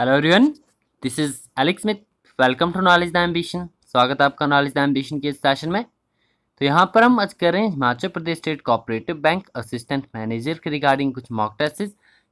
Hello everyone this is Alex Smith welcome to knowledge the ambition स्वागत है आपका knowledge the ambition के इस सेशन में तो यहाँ पर हम आज कर रहे हैं Himachal Pradesh state cooperative bank assistant manager के रिगार्डिंग कुछ मॉक टेस्ट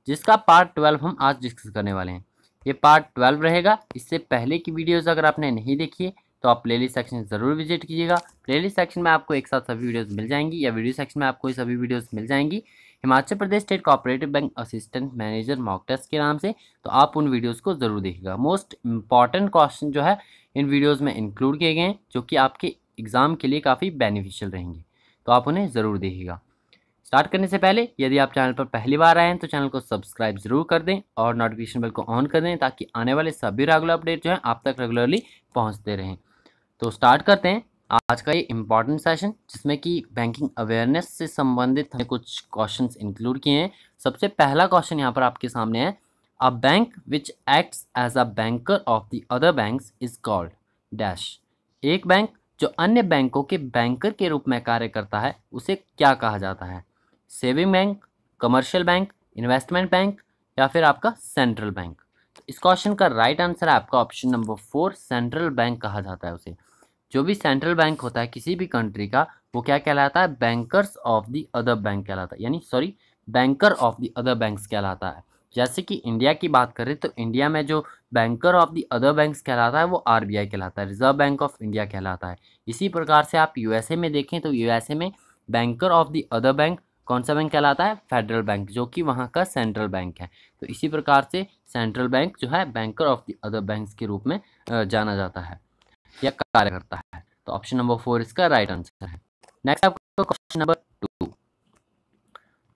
जिसका पार्ट ट्वेल्व हम आज डिस्कस करने वाले हैं ये पार्ट ट्वेल्व रहेगा इससे पहले की वीडियोज़ अगर आपने नहीं देखी है तो आप प्ले सेक्शन ज़रूर विजिट कीजिएगा प्ले सेक्शन में आपको एक साथ सभी वीडियोज़ मिल जाएंगी या वीडियो सेक्शन में आपको सभी वीडियोज़ मिल जाएंगी Himachal Pradesh state cooperative bank assistant manager mock test के नाम से तो आप उन वीडियोस को ज़रूर देखिएगा मोस्ट इंपॉर्टेंट क्वेश्चन जो है इन वीडियोस में इंक्लूड किए गए हैं जो कि आपके एग्ज़ाम के लिए काफ़ी बेनिफिशियल रहेंगे तो आप उन्हें ज़रूर देखिएगा स्टार्ट करने से पहले यदि आप चैनल पर पहली बार आए हैं तो चैनल को सब्सक्राइब ज़रूर कर दें और नोटिफिकेशन बेल को ऑन कर दें ताकि आने वाले सभी रेगुलर अपडेट जो हैं आप तक रेगुलरली पहुँचते रहें तो स्टार्ट करते हैं आज का ये इम्पॉर्टेंट सेशन जिसमें कि बैंकिंग अवेयरनेस से संबंधित हमने कुछ क्वेश्चन इंक्लूड किए हैं सबसे पहला क्वेश्चन यहाँ पर आपके सामने है a bank which acts as a banker of the other banks is called dash एक बैंक जो अन्य बैंकों के बैंकर के रूप में कार्य करता है उसे क्या कहा जाता है saving bank commercial bank investment bank या फिर आपका सेंट्रल बैंक इस क्वेश्चन का राइट right आंसर है आपका option number four central bank कहा जाता है उसे जो भी सेंट्रल बैंक होता है किसी भी कंट्री का वो क्या कहलाता है bankers of the other bank कहलाता है यानी sorry banker of the other banks कहलाता है जैसे कि इंडिया की बात करें तो इंडिया में जो banker of the other banks कहलाता है वो आरबीआई कहलाता है रिजर्व बैंक ऑफ इंडिया कहलाता है इसी प्रकार से आप यूएसए में देखें तो यूएसए में banker of the other bank कौन सा बैंक कहलाता है फेडरल बैंक जो कि वहाँ का सेंट्रल बैंक है तो इसी प्रकार से सेंट्रल बैंक जो है banker of the other bank के रूप में जाना जाता है या कार्य करता है तो ऑप्शन नंबर फोर इसका राइट आंसर है नेक्स्ट आपको क्वेश्चन नंबर टू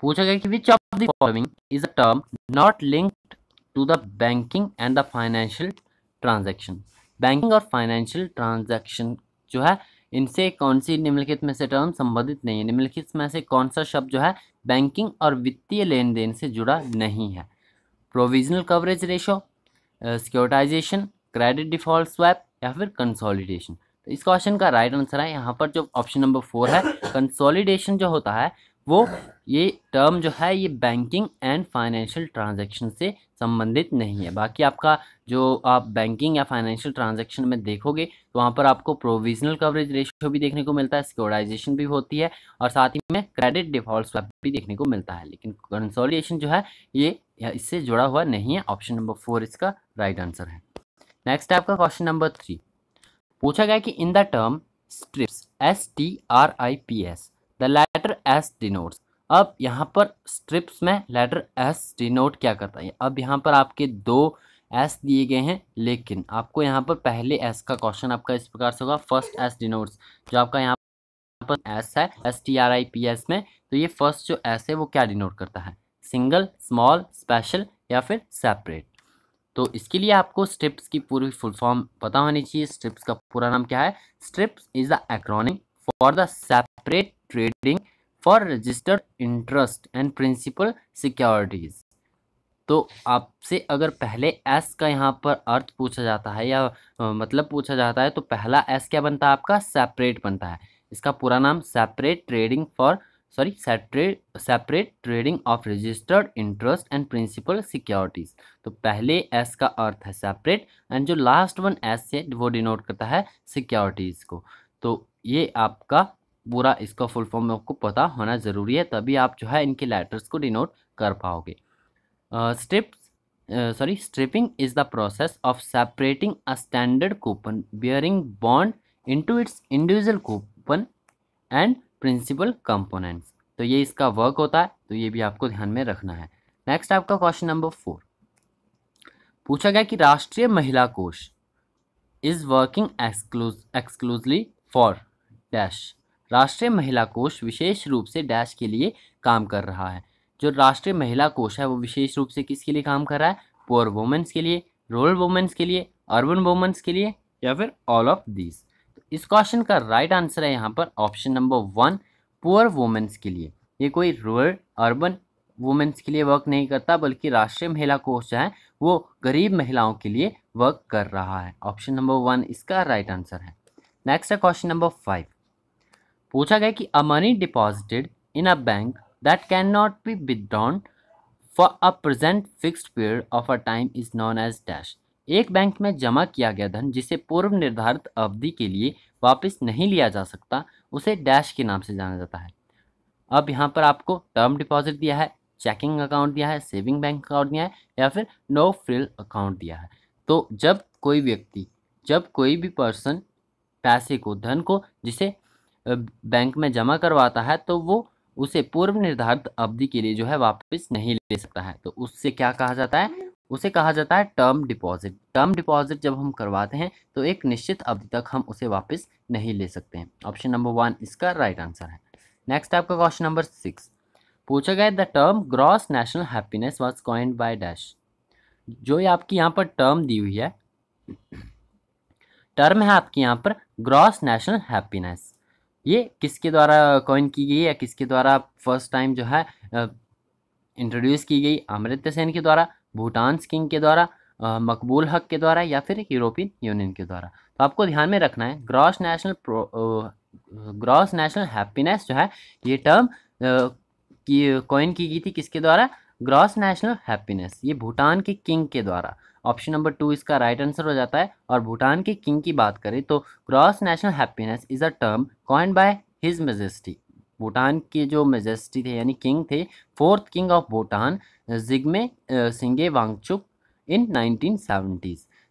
पूछा गया कि which of the is a term not linked to the banking and the financial transaction banking और फाइनेंशियल ट्रांजेक्शन जो है इनसे कौन सी निम्नलिखित में से टर्म संबंधित नहीं है निम्नलिखित में से कौन सा शब्द जो है बैंकिंग और वित्तीय लेन देन से जुड़ा नहीं है provisional coverage ratio securitization credit default swap या फिर कंसोलिडेशन तो इस क्वेश्चन का राइट आंसर है यहाँ पर जो ऑप्शन नंबर फोर है कंसोलिडेशन जो होता है वो ये टर्म जो है ये बैंकिंग एंड फाइनेंशियल ट्रांजैक्शन से संबंधित नहीं है बाकी आपका जो आप बैंकिंग या फाइनेंशियल ट्रांजैक्शन में देखोगे तो वहाँ पर आपको प्रोविजनल कवरेज रेशियो भी देखने को मिलता है सिक्योराइजेशन भी होती है और साथ ही में क्रेडिट डिफॉल्ट स्वैप भी देखने को मिलता है लेकिन कंसोलिडेशन जो है ये इससे जुड़ा हुआ नहीं है ऑप्शन नंबर फोर इसका राइट आंसर है नेक्स्ट आपका क्वेश्चन नंबर थ्री पूछा गया कि in the term strips S T R I P S the letter S denotes अब यहाँ पर स्ट्रिप्स में लेटर एस डिनोट क्या करता है अब यहाँ पर आपके दो एस दिए गए हैं लेकिन आपको यहाँ पर पहले एस का क्वेश्चन आपका इस प्रकार से होगा फर्स्ट एस डिनोट्स जो आपका यहाँ पर एस है S T R I P S में तो ये फर्स्ट जो एस है वो क्या डिनोट करता है सिंगल स्मॉल स्पेशल या फिर सेपरेट तो इसके लिए आपको स्ट्रिप्स की पूरी फुल फॉर्म पता होनी चाहिए स्ट्रिप्स का पूरा नाम क्या है strips is the acronym for the separate trading for registered interest and principal securities तो आपसे अगर पहले एस का यहाँ पर अर्थ पूछा जाता है या मतलब पूछा जाता है तो पहला एस क्या बनता है आपका सेपरेट बनता है इसका पूरा नाम separate trading for sorry separate trading of registered interest and principal securities तो पहले एस का अर्थ है सेपरेट एंड जो लास्ट वन एस से वो डिनोट करता है सिक्योरिटीज को तो ये आपका पूरा इसका फुल फॉर्म आपको पता होना ज़रूरी है तभी आप जो है इनके लेटर्स को डिनोट कर पाओगे strips sorry stripping is the process of separating a standard coupon bearing bond into its individual coupon and principal components तो ये इसका वर्क होता है तो ये भी आपको ध्यान में रखना है नेक्स्ट आपका क्वेश्चन नंबर फोर पूछा गया कि Rashtriya Mahila Kosh is working exclus exclusively for dash Rashtriya Mahila कोष विशेष रूप से डैश के लिए काम कर रहा है जो राष्ट्रीय महिला कोष है वो विशेष रूप से किसके लिए काम कर रहा है पुअर वुमेंस के लिए रूरल वुमेंस के लिए अर्बन वुमेंस के लिए या फिर ऑल ऑफ दीज इस क्वेश्चन का राइट आंसर है यहाँ पर option number one poor women's के लिए ये कोई रूरल अर्बन वुमेंस के लिए वर्क नहीं करता बल्कि राष्ट्रीय महिला कोष है वो गरीब महिलाओं के लिए वर्क कर रहा है ऑप्शन नंबर वन इसका राइट आंसर है नेक्स्ट है क्वेश्चन नंबर फाइव पूछा गया कि a money deposited in a bank that can not be withdrawn for a present fixed period of a time is known as dash एक bank में जमा किया गया धन जिसे पूर्व निर्धारित अवधि के लिए वापस नहीं लिया जा सकता उसे डैश के नाम से जाना जाता है अब यहाँ पर आपको टर्म डिपॉजिट दिया है चेकिंग अकाउंट दिया है सेविंग बैंक अकाउंट दिया है या फिर नो फ्रिल अकाउंट दिया है तो जब कोई व्यक्ति जब कोई भी पर्सन पैसे को धन को जिसे बैंक में जमा करवाता है तो वो उसे पूर्व निर्धारित अवधि के लिए जो है वापस नहीं ले सकता है तो उससे क्या कहा जाता है उसे कहा जाता है टर्म डिपॉजिट टर्म डिपॉजिट जब हम करवाते हैं तो एक निश्चित अवधि तक हम उसे वापस नहीं ले सकते हैं ऑप्शन नंबर वन इसका राइट आंसर है नेक्स्ट आपका क्वेश्चन नंबर सिक्स पूछा गया the term gross national happiness was coined by dash जो ये आपकी यहाँ पर टर्म दी हुई है टर्म है आपकी यहाँ पर ग्रॉस नेशनल हैप्पीनेस ये किसके द्वारा कॉइन की गई या किसके द्वारा फर्स्ट टाइम जो है इंट्रोड्यूस की गई अमृत सेन के द्वारा भूटान किंग के द्वारा मकबूल हक के द्वारा या फिर यूरोपियन यूनियन के द्वारा तो आपको ध्यान में रखना है gross national gross national happiness जो है ये टर्म की कॉइन की गई थी किसके द्वारा ग्रॉस नेशनल हैप्पीनेस ये भूटान के किंग के द्वारा ऑप्शन नंबर टू इसका राइट आंसर हो जाता है और भूटान के किंग की बात करें तो gross national happiness is a term coin by his majesty Bhutan के जो मेजेस्टी थे यानी किंग थे fourth king of Bhutan Jigme Singye Wangchuck in nineteen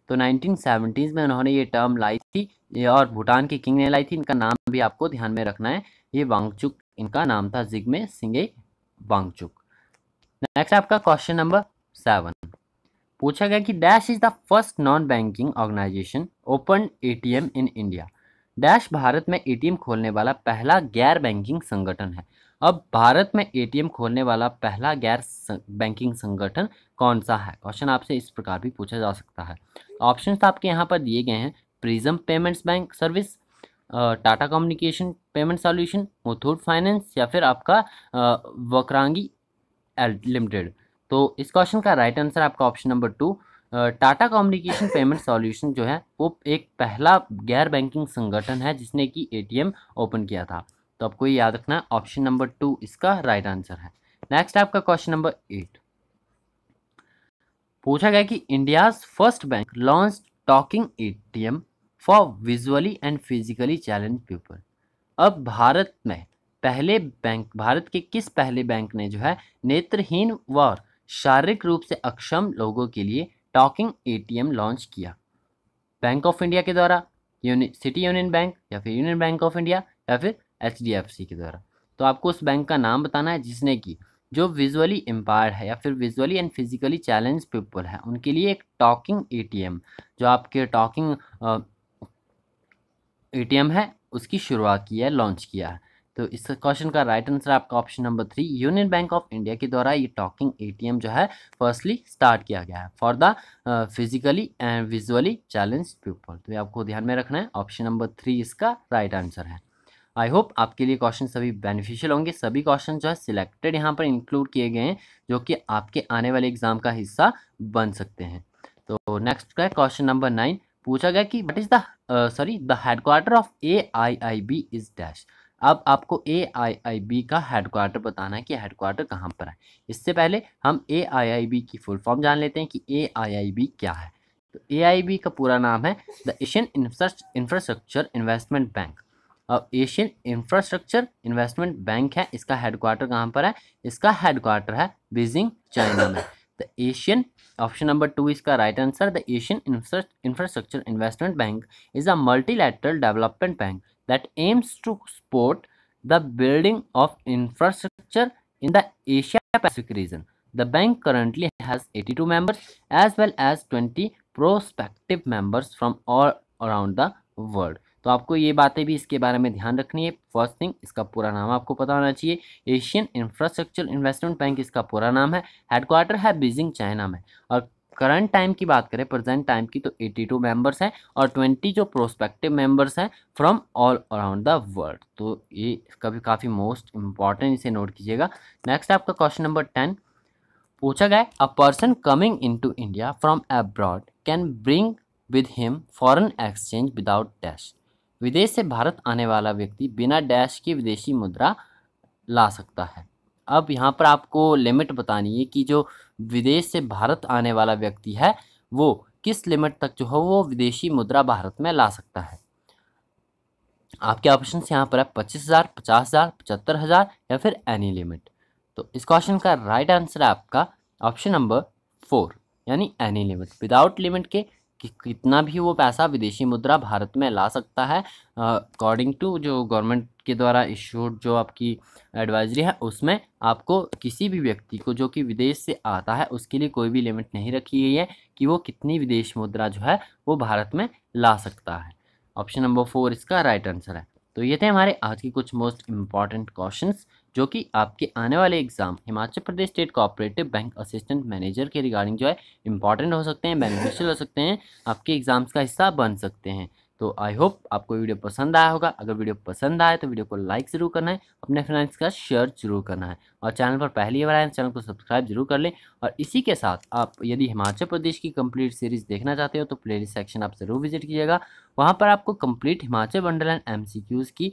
तो 1970s में उन्होंने ये टर्म लाई थी और भूटान के किंग ने लाई थी इनका नाम भी आपको ध्यान में रखना है ये वांगचुक इनका नाम था जिग्मे सिंगे वांगचुक नेक्स्ट आपका क्वेश्चन नंबर सेवन पूछा गया कि dash is the first non banking organization open ATM in India dash Bharat में एटीएम खोलने वाला पहला गैर बैंकिंग संगठन है अब भारत में एटीएम खोलने वाला पहला गैर बैंकिंग संगठन कौन सा है क्वेश्चन आपसे इस प्रकार भी पूछा जा सकता है ऑप्शन आपके यहाँ पर दिए गए हैं prism payments bank service Tata communication payment solution Muthoot finance या फिर आपका वक्रांगी लिमिटेड तो इस क्वेश्चन का राइट आंसर आपका option number two Tata communication payment solution जो है वो एक पहला गैर बैंकिंग संगठन है जिसने कि एटीएम ओपन किया था तो आपको ये याद रखना है ऑप्शन नंबर टू इसका राइट आंसर है नेक्स्ट आपका क्वेश्चन नंबर एट पूछा गया कि India's first bank launch talking a for visually and physically challenge people अब भारत में पहले बैंक भारत के किस पहले बैंक ने जो है नेत्रहीन व शारीरिक रूप से अक्षम लोगों के लिए टॉकिंग एटीएम लॉन्च किया बैंक ऑफ इंडिया के द्वारा यूनि सिटी यूनियन बैंक या फिर यूनियन बैंक ऑफ इंडिया या फिर एच के द्वारा तो आपको उस बैंक का नाम बताना है जिसने की जो विजुअली एम्पायर है या फिर visually and physically challenge people है उनके लिए एक टॉकिंग ए जो आपके टॉकिंग ए है उसकी शुरुआत की है लॉन्च किया है तो इस क्वेश्चन का राइट आंसर आपका option number three union bank of India के द्वारा ये टॉकिंग एटीएम जो है फर्स्टली स्टार्ट किया गया है for the physically and visually challenge people तो ये आपको ध्यान में रखना है ऑप्शन नंबर थ्री इसका राइट right आंसर है आई होप आपके लिए क्वेश्चन सभी बेनिफिशियल होंगे सभी क्वेश्चन जो है सिलेक्टेड यहाँ पर इंक्लूड किए गए हैं जो कि आपके आने वाले एग्जाम का हिस्सा बन सकते हैं तो नेक्स्ट का है क्वेश्चन नंबर नाइन पूछा गया कि what is the sorry the headquarter of A I I B is dash अब आपको ए आई आई बी का हेडक्वार्टर बताना है कि हेडक्वार्टर कहाँ पर है इससे पहले हम ए आई आई बी की फुल फॉर्म जान लेते हैं कि ए आई आई बी क्या है तो ए आई बी का पूरा नाम है the Asian infrastructure investment bank अब एशियन इंफ्रास्ट्रक्चर इन्वेस्टमेंट बैंक है इसका हेडक्वार्टर कहाँ पर है इसका हेडक्वार्टर है बीजिंग चाइना में the Asian option number two इसका right answer the Asian infrastructure investment bank is a multilateral development bank that aims to support the building of infrastructure in the Asia Pacific region. The bank currently has 82 members as well as 20 prospective members from all around the world तो आपको ये बातें भी इसके बारे में ध्यान रखनी है फर्स्ट थिंग इसका पूरा नाम आपको पता होना चाहिए एशियन इंफ्रास्ट्रक्चर इन्वेस्टमेंट बैंक इसका पूरा नाम है हेडक्वार्टर है बीजिंग चाइना में और करंट टाइम की बात करें प्रेजेंट टाइम की तो 82 मेंबर्स हैं और 20 जो प्रोस्पेक्टिव मेंबर्स हैं from all around the world तो ये इसका भी काफ़ी मोस्ट इंपॉर्टेंट इसे नोट कीजिएगा नेक्स्ट आपका क्वेश्चन नंबर टेन पूछा गया a person coming in to India from abroad can bring with him foreign exchange without dash विदेश से भारत आने वाला व्यक्ति बिना डैश की विदेशी मुद्रा ला सकता है अब यहाँ पर आपको लिमिट बतानी है कि जो विदेश से भारत आने वाला व्यक्ति है वो किस लिमिट तक जो है वो विदेशी मुद्रा भारत में ला सकता है आपके ऑप्शन यहाँ पर है पच्चीस हज़ार पचास हज़ार पचहत्तर हज़ार या फिर एनी लिमिट तो इस क्वेश्चन का राइट आंसर है आपका ऑप्शन नंबर फोर यानी एनी लिमिट विदाउट लिमिट के कि कितना भी वो पैसा विदेशी मुद्रा भारत में ला सकता है अकॉर्डिंग टू जो गवर्नमेंट के द्वारा इशूड जो आपकी एडवाइजरी है उसमें आपको किसी भी व्यक्ति को जो कि विदेश से आता है उसके लिए कोई भी लिमिट नहीं रखी गई है कि वो कितनी विदेश मुद्रा जो है वो भारत में ला सकता है ऑप्शन नंबर फोर इसका राइट आंसर है तो ये थे हमारे आज के कुछ मोस्ट इम्पॉर्टेंट क्वेश्चन जो कि आपके आने वाले exam Himachal Pradesh state cooperative bank assistant manager के रिगार्डिंग जो है इंपॉर्टेंट हो सकते हैं बेनिफिशियल हो सकते हैं आपके एग्जाम्स का हिस्सा बन सकते हैं तो आई होप आपको वीडियो पसंद आया होगा अगर वीडियो पसंद आए तो वीडियो को लाइक ज़रूर करना है अपने फ्रेंड्स का शेयर जरूर करना है और चैनल पर पहली बार आए चैनल को सब्सक्राइब जरूर कर लें और इसी के साथ आप यदि हिमाचल प्रदेश की कंप्लीट सीरीज देखना चाहते हो तो प्ले सेक्शन आप ज़रूर विजिट कीजिएगा वहाँ पर आपको कंप्लीट हिमाचल वंडरलैंड एम की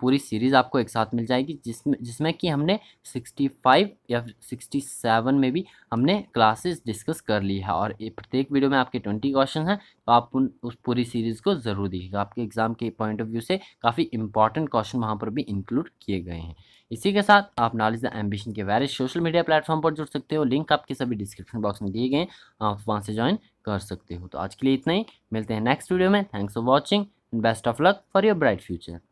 पूरी सीरीज़ आपको एक साथ मिल जाएगी जिसमें जिसमें कि हमने 65 या 67 में भी हमने क्लासेस डिस्कस कर ली है और प्रत्येक वीडियो में आपके 20 क्वेश्चन हैं तो आप उन उस पूरी सीरीज़ को ज़रूर देखिएगा आपके एग्ज़ाम के पॉइंट ऑफ व्यू से काफ़ी इंपॉर्टेंट क्वेश्चन वहाँ पर भी इंक्लूड किए गए हैं इसी के साथ आप नॉलेज द एम्बिशन के वेरियस सोशल मीडिया प्लेटफॉर्म पर जुड़ सकते हो लिंक आपके सभी डिस्क्रिप्शन बॉक्स में दिए गए आप वहाँ से ज्वाइन कर सकते हो तो आज के लिए इतना ही मिलते हैं नेक्स्ट वीडियो में thanks for watching and best of luck for your bright future